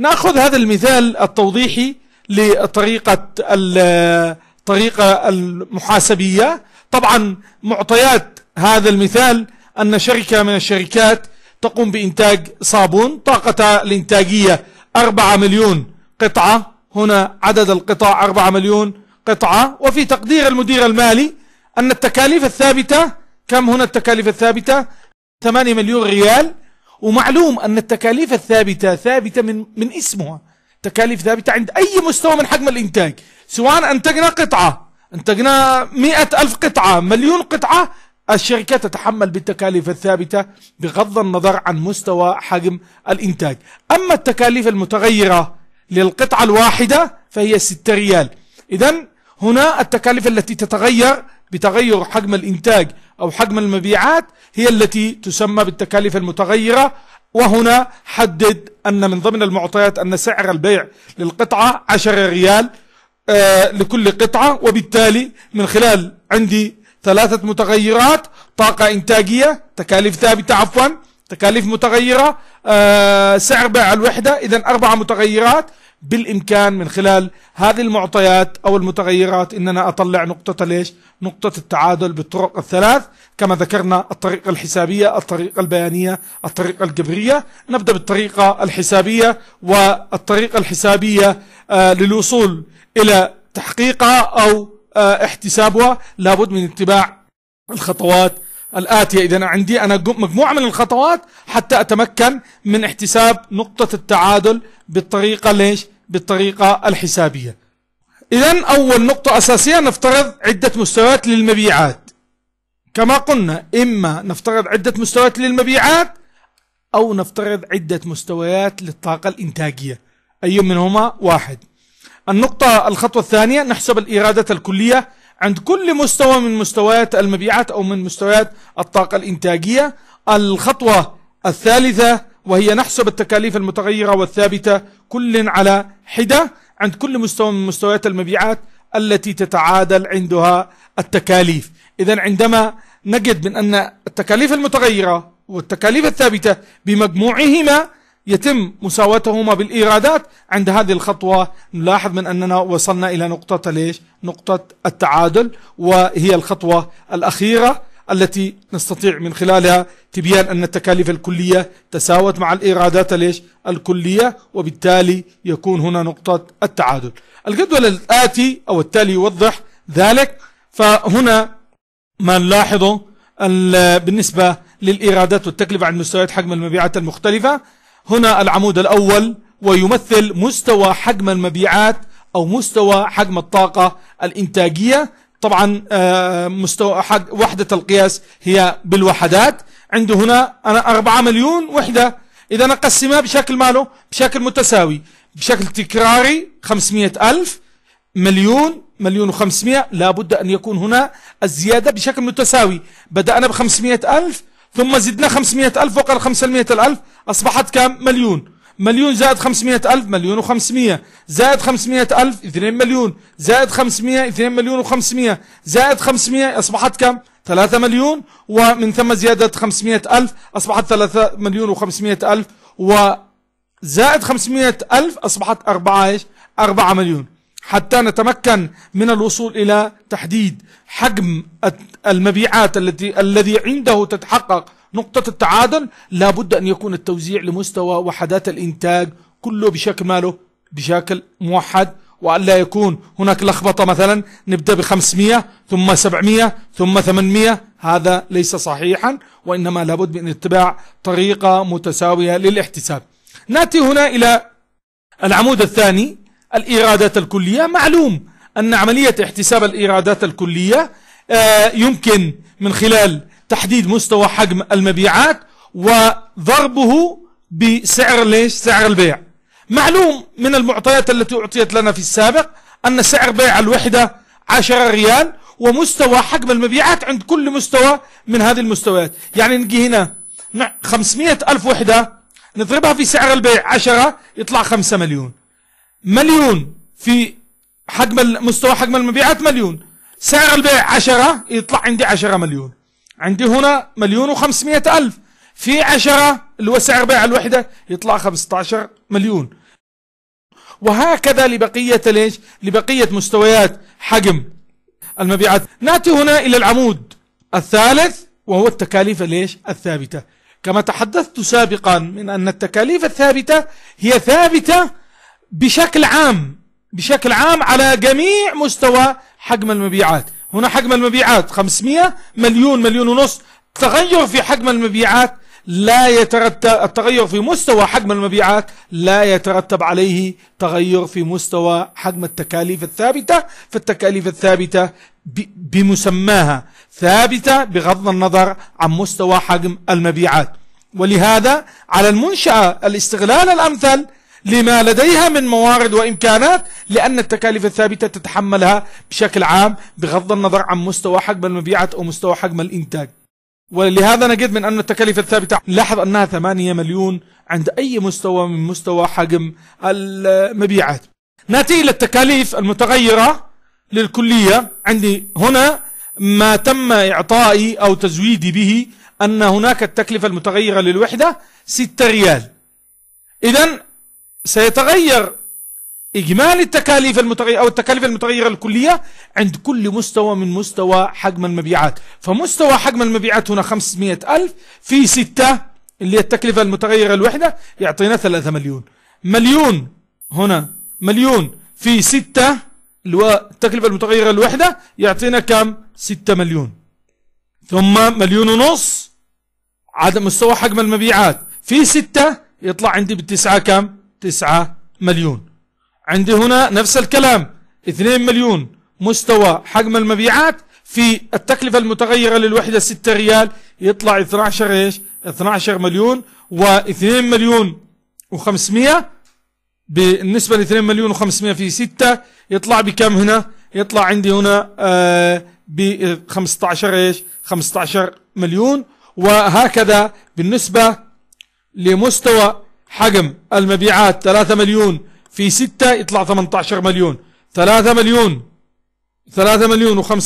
نأخذ هذا المثال التوضيحي لطريقة الطريقة المحاسبية طبعا معطيات هذا المثال أن شركة من الشركات تقوم بإنتاج صابون طاقتها الإنتاجية 4 مليون قطعة هنا عدد القطع 4 مليون قطعة وفي تقدير المدير المالي أن التكاليف الثابتة كم هنا التكاليف الثابتة 8 مليون ريال ومعلوم أن التكاليف الثابتة ثابتة من, من اسمها تكاليف ثابتة عند أي مستوى من حجم الإنتاج سواء أنتجنا قطعة أنتجنا مئة ألف قطعة مليون قطعة الشركة تتحمل بالتكاليف الثابتة بغض النظر عن مستوى حجم الإنتاج أما التكاليف المتغيرة للقطعة الواحدة فهي 6 ريال إذا هنا التكاليف التي تتغير بتغير حجم الإنتاج أو حجم المبيعات هي التي تسمى بالتكاليف المتغيرة وهنا حدد أن من ضمن المعطيات أن سعر البيع للقطعة 10 ريال آه، لكل قطعة وبالتالي من خلال عندي ثلاثة متغيرات طاقة إنتاجية تكاليف ثابتة عفوا تكاليف متغيرة آه، سعر بيع الوحدة إذا أربعة متغيرات بالامكان من خلال هذه المعطيات او المتغيرات اننا اطلع نقطة ليش؟ نقطة التعادل بالطرق الثلاث كما ذكرنا الطريقة الحسابية، الطريقة البيانية، الطريقة الجبرية، نبدأ بالطريقة الحسابية والطريقة الحسابية آه، للوصول الى تحقيقها او آه، احتسابها لابد من اتباع الخطوات الآتية إذا عندي أنا مجموعة من الخطوات حتى أتمكن من احتساب نقطة التعادل بالطريقة ليش بالطريقة الحسابية إذا أول نقطة أساسية نفترض عدة مستويات للمبيعات كما قلنا إما نفترض عدة مستويات للمبيعات أو نفترض عدة مستويات للطاقة الإنتاجية أي منهما واحد النقطة الخطوة الثانية نحسب الإيرادات الكلية عند كل مستوى من مستويات المبيعات أو من مستويات الطاقة الإنتاجية الخطوة الثالثة وهي نحسب التكاليف المتغيرة والثابتة كل على حدة عند كل مستوى من مستويات المبيعات التي تتعادل عندها التكاليف إذا عندما نجد من أن التكاليف المتغيرة والتكاليف الثابتة بمجموعهما يتم مساواتهما بالإيرادات عند هذه الخطوة نلاحظ من أننا وصلنا إلى نقطة ليش نقطة التعادل وهي الخطوة الأخيرة التي نستطيع من خلالها تبيان أن التكاليف الكلية تساوت مع الإيرادات ليش الكلية وبالتالي يكون هنا نقطة التعادل الجدول الآتي أو التالي يوضح ذلك فهنا ما نلاحظه بالنسبة للإيرادات والتكلفة عن مستويات حجم المبيعات المختلفة هنا العمود الأول ويمثل مستوى حجم المبيعات أو مستوى حجم الطاقة الإنتاجية طبعا آه، مستوى وحدة القياس هي بالوحدات عنده هنا أنا 4 مليون وحدة إذا نقسمها قسمها بشكل ماله بشكل متساوي بشكل تكراري 500 ألف مليون مليون وخمسمائة لابد أن يكون هنا الزيادة بشكل متساوي بدأنا بخمسمائة ألف ثم زدنا 500 ألف وقال 500 ألف أصبحت كم مليون مليون زائد 500 ألف مليون و500 زائد 500 ألف 2 مليون زائد 500 2 مليون و500 زائد 500 أصبحت كم 3 مليون ومن ثم زيادة 500 ألف أصبحت 3 مليون و500 ألف وزائد 500 ألف أصبحت 4 4 مليون حتى نتمكن من الوصول إلى تحديد حجم المبيعات التي الذي عنده تتحقق نقطة التعادل لابد أن يكون التوزيع لمستوى وحدات الإنتاج كله بشكل ماله بشكل موحد وألا يكون هناك لخبطة مثلا نبدأ ب 500 ثم 700 ثم 800 هذا ليس صحيحا وإنما لابد من اتباع طريقة متساوية للاحتساب نأتي هنا إلى العمود الثاني الإيرادات الكلية معلوم أن عملية احتساب الإيرادات الكلية آه، يمكن من خلال تحديد مستوى حجم المبيعات وضربه بسعر ليش سعر البيع معلوم من المعطيات التي أعطيت لنا في السابق أن سعر بيع الوحدة 10 ريال ومستوى حجم المبيعات عند كل مستوى من هذه المستويات يعني نجي هنا 500 ألف وحدة نضربها في سعر البيع 10 يطلع 5 مليون مليون في حجم مستوى حجم المبيعات مليون سعر البيع عشرة يطلع عندي عشرة مليون عندي هنا مليون وخمسمية ألف في عشرة اللي هو سعر بيع الوحدة يطلع 15 مليون وهكذا لبقية ليش لبقية مستويات حجم المبيعات نأتي هنا إلى العمود الثالث وهو التكاليف ليش الثابتة كما تحدثت سابقا من أن التكاليف الثابتة هي ثابتة بشكل عام بشكل عام على جميع مستوى حجم المبيعات هنا حجم المبيعات 500 مليون مليون ونص تغير في حجم المبيعات لا يترتب التغير في مستوى حجم المبيعات لا يترتب عليه تغير في مستوى حجم التكاليف الثابتة فالتكاليف الثابتة بمسماها ثابتة بغض النظر عن مستوى حجم المبيعات ولهذا على المنشأة الاستغلال الأمثل لما لديها من موارد وإمكانات لأن التكاليف الثابتة تتحملها بشكل عام بغض النظر عن مستوى حجم المبيعات أو مستوى حجم الإنتاج ولهذا نجد من أن التكاليف الثابتة لاحظ أنها 8 مليون عند أي مستوى من مستوى حجم المبيعات نأتي إلى التكاليف المتغيرة للكلية عندي هنا ما تم إعطائي أو تزويدي به أن هناك التكلفة المتغيرة للوحدة 6 ريال إذا سيتغير إجمالي التكاليف المتغير أو التكاليف المتغيرة الكلية عند كل مستوى من مستوى حجم المبيعات فمستوى حجم المبيعات هنا 500 ألف في ستة اللي هي التكلفة المتغيرة الوحدة يعطينا 3 مليون مليون هنا مليون في ستة اللي هو التكلفة المتغيرة الوحدة يعطينا كم 6 مليون ثم مليون ونص عدد مستوى حجم المبيعات في ستة يطلع عندي بالتسعة كم تسعة مليون عندي هنا نفس الكلام 2 مليون مستوى حجم المبيعات في التكلفة المتغيرة للوحدة 6 ريال يطلع 12 ايش 12 مليون و2 مليون و500 بالنسبة ل 2 مليون و500 في 6 يطلع بكم هنا يطلع عندي هنا آه، ب 15 ايش 15 مليون وهكذا بالنسبة لمستوى حجم المبيعات 3 مليون في 6 يطلع 18 مليون 3 مليون 3 مليون و500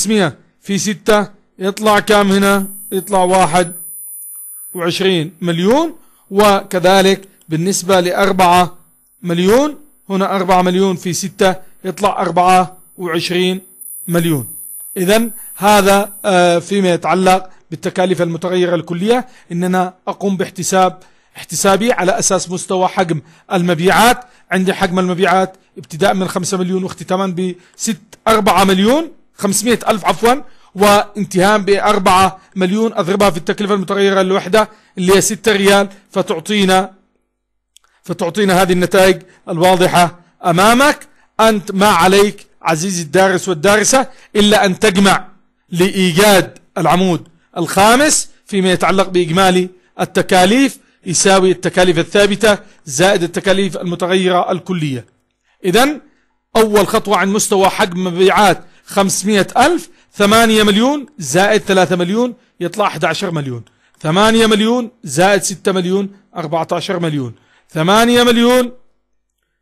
في 6 يطلع كام هنا يطلع 21 مليون وكذلك بالنسبة لأربعة مليون هنا أربعة مليون في ستة يطلع أربعة وعشرين مليون إذا هذا آه، فيما يتعلق بالتكاليف المتغيرة الكلية إننا أقوم باحتساب احتسابي على أساس مستوى حجم المبيعات عندي حجم المبيعات ابتداء من 5 مليون واختتاما ب 6 4 مليون 500 ألف عفوا وانتهاء ب 4 مليون أضربها في التكلفة المتغيرة للوحدة اللي هي 6 ريال فتعطينا فتعطينا هذه النتائج الواضحة أمامك أنت ما عليك عزيزي الدارس والدارسة إلا أن تجمع لإيجاد العمود الخامس فيما يتعلق بإجمالي التكاليف يساوي التكاليف الثابتة زائد التكاليف المتغيرة الكلية اذا اول خطوة عن مستوى حجم مبيعات 500 ألف 8 مليون زائد 3 مليون يطلع 11 مليون 8 مليون زائد 6 مليون 14 مليون 8 مليون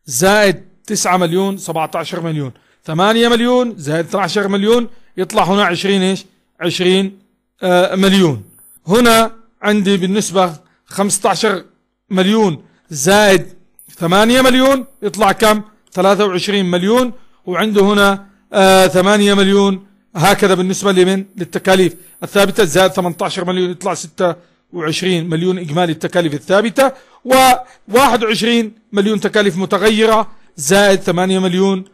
زائد 9 مليون 17 مليون 8 مليون زائد 12 مليون يطلع هنا 20 ايش 20 آه، مليون هنا عندي بالنسبة 15 مليون زائد 8 مليون يطلع كم 23 مليون وعنده هنا آه 8 مليون هكذا بالنسبة لمن للتكاليف الثابتة زائد 18 مليون يطلع 26 مليون إجمالي التكاليف الثابتة و21 مليون تكاليف متغيرة زائد 8 مليون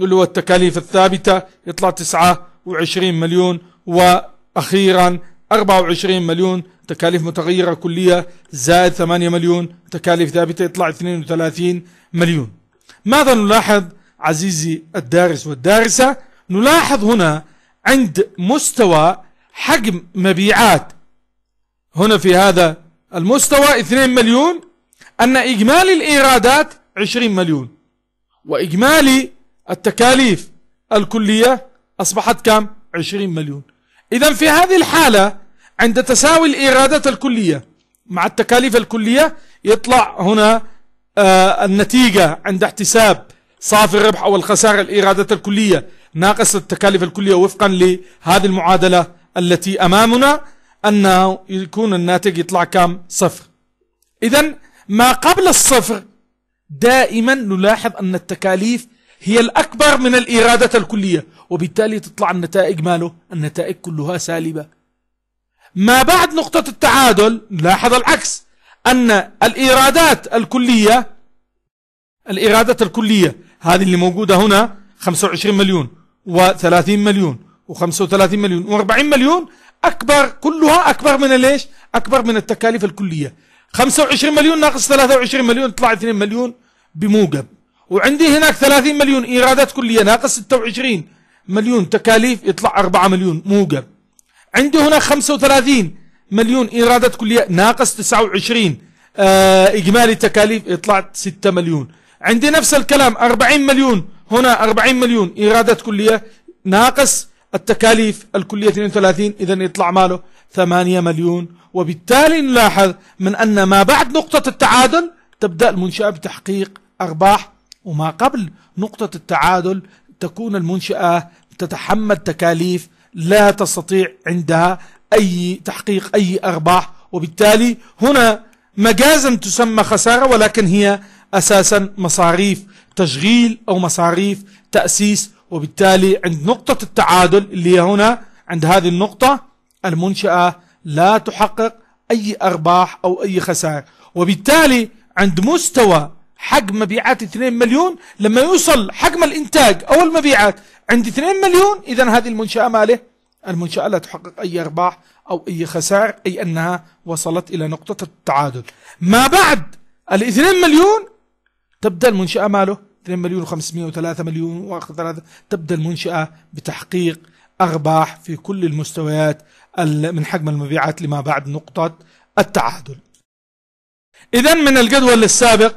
اللي هو التكاليف الثابتة يطلع 29 مليون وأخيرا 24 مليون تكاليف متغيرة كلية زائد 8 مليون تكاليف ثابتة يطلع 32 مليون ماذا نلاحظ عزيزي الدارس والدارسة نلاحظ هنا عند مستوى حجم مبيعات هنا في هذا المستوى 2 مليون أن إجمالي الإيرادات 20 مليون وإجمالي التكاليف الكلية أصبحت كم؟ 20 مليون إذا في هذه الحالة عند تساوي الإيرادات الكلية مع التكاليف الكلية يطلع هنا آه النتيجة عند احتساب صافي الربح أو الخسارة الإيرادات الكلية ناقص التكاليف الكلية وفقا لهذه المعادلة التي أمامنا أنه يكون الناتج يطلع كام صفر إذا ما قبل الصفر دائما نلاحظ أن التكاليف هي الأكبر من الإيرادات الكلية وبالتالي تطلع النتائج ماله النتائج كلها سالبة ما بعد نقطة التعادل لاحظ العكس أن الإيرادات الكلية الإيرادات الكلية هذه اللي موجودة هنا 25 مليون و30 مليون و35 مليون و40 مليون أكبر كلها أكبر من ليش أكبر من التكاليف الكلية 25 مليون ناقص 23 مليون يطلع 2 مليون بموجب وعندي هناك 30 مليون إيرادات كلية ناقص 26 مليون تكاليف يطلع 4 مليون موجب عندي هنا 35 مليون إيرادات كلية ناقص 29 آه إجمالي تكاليف طلعت 6 مليون عندي نفس الكلام 40 مليون هنا 40 مليون إيرادات كلية ناقص التكاليف الكلية 32 إذا يطلع ماله 8 مليون وبالتالي نلاحظ من أن ما بعد نقطة التعادل تبدأ المنشأة بتحقيق أرباح وما قبل نقطة التعادل تكون المنشأة تتحمل تكاليف لا تستطيع عندها أي تحقيق أي أرباح وبالتالي هنا مجازا تسمى خسارة ولكن هي أساسا مصاريف تشغيل أو مصاريف تأسيس وبالتالي عند نقطة التعادل اللي هي هنا عند هذه النقطة المنشأة لا تحقق أي أرباح أو أي خسائر وبالتالي عند مستوى حجم مبيعات 2 مليون لما يوصل حجم الإنتاج أو المبيعات عندي 2 مليون اذا هذه المنشاه ماله المنشاه لا تحقق اي ارباح او اي خسائر اي انها وصلت الى نقطه التعادل ما بعد ال 2 مليون تبدا المنشاه ماله 2 مليون و500 و3 مليون واخر 3 تبدا المنشاه بتحقيق ارباح في كل المستويات من حجم المبيعات لما بعد نقطه التعادل اذا من الجدول السابق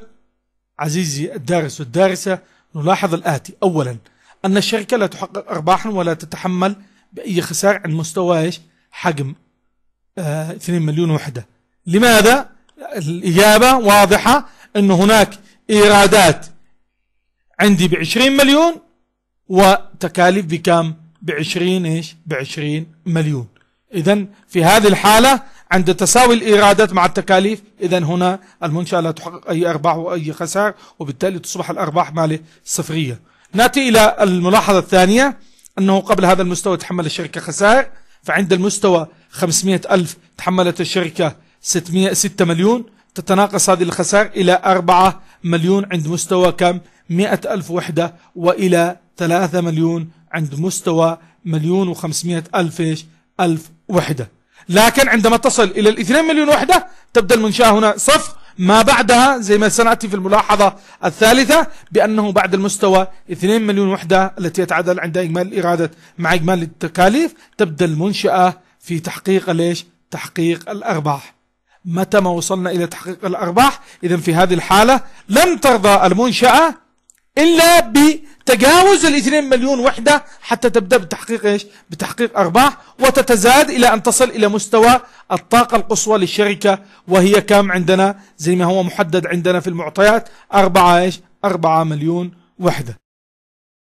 عزيزي الدارس والدارسه نلاحظ الاتي اولا أن الشركة لا تحقق أرباحا ولا تتحمل بأي خسائر عن مستوى إيش حجم آه 2 مليون وحدة لماذا الإجابة واضحة أن هناك إيرادات عندي ب 20 مليون وتكاليف بكم ب 20 إيش ب 20 مليون إذا في هذه الحالة عند تساوي الإيرادات مع التكاليف إذا هنا المنشأة لا تحقق أي أرباح وأي خسائر وبالتالي تصبح الأرباح ماله صفرية نأتي إلى الملاحظة الثانية أنه قبل هذا المستوى تحمل الشركة خسائر فعند المستوى 500 ألف تحملت الشركة 600 6 مليون تتناقص هذه الخسائر إلى 4 مليون عند مستوى كم 100 ألف وحدة وإلى 3 مليون عند مستوى مليون و500 ألف إيش ألف وحدة لكن عندما تصل إلى ال2 مليون وحدة تبدأ المنشأة هنا صفر ما بعدها زي ما سنأتي في الملاحظة الثالثة بأنه بعد المستوى 2 مليون وحدة التي يتعادل عند إجمال الإرادة مع إجمال التكاليف تبدأ المنشأة في تحقيق ليش تحقيق الأرباح متى ما وصلنا إلى تحقيق الأرباح إذا في هذه الحالة لن ترضى المنشأة الا بتجاوز ال 2 مليون وحده حتى تبدا بتحقيق ايش؟ بتحقيق ارباح وتتزاد الى ان تصل الى مستوى الطاقه القصوى للشركه وهي كم عندنا زي ما هو محدد عندنا في المعطيات 4 ايش؟ 4 مليون وحده